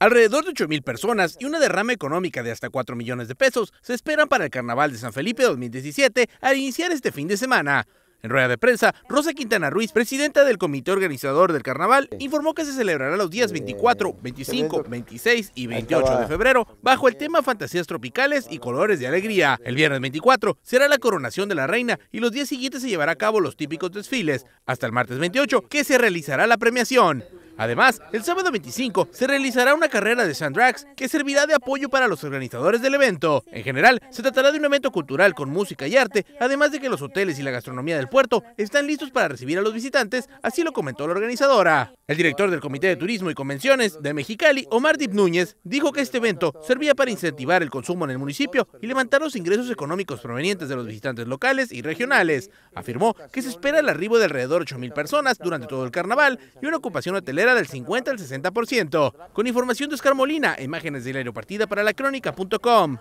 Alrededor de 8.000 personas y una derrama económica de hasta 4 millones de pesos se esperan para el Carnaval de San Felipe 2017 al iniciar este fin de semana. En rueda de prensa, Rosa Quintana Ruiz, presidenta del comité organizador del carnaval, informó que se celebrará los días 24, 25, 26 y 28 de febrero bajo el tema Fantasías Tropicales y Colores de Alegría. El viernes 24 será la coronación de la reina y los días siguientes se llevará a cabo los típicos desfiles, hasta el martes 28 que se realizará la premiación. Además, el sábado 25 se realizará una carrera de Sandrax que servirá de apoyo para los organizadores del evento. En general, se tratará de un evento cultural con música y arte, además de que los hoteles y la gastronomía del puerto están listos para recibir a los visitantes, así lo comentó la organizadora. El director del Comité de Turismo y Convenciones de Mexicali, Omar Dip Núñez, dijo que este evento servía para incentivar el consumo en el municipio y levantar los ingresos económicos provenientes de los visitantes locales y regionales. Afirmó que se espera el arribo de alrededor 8.000 personas durante todo el carnaval y una ocupación hotelera del 50 al 60%. Con información de Oscar Molina, imágenes de aeropartida para la crónica.com.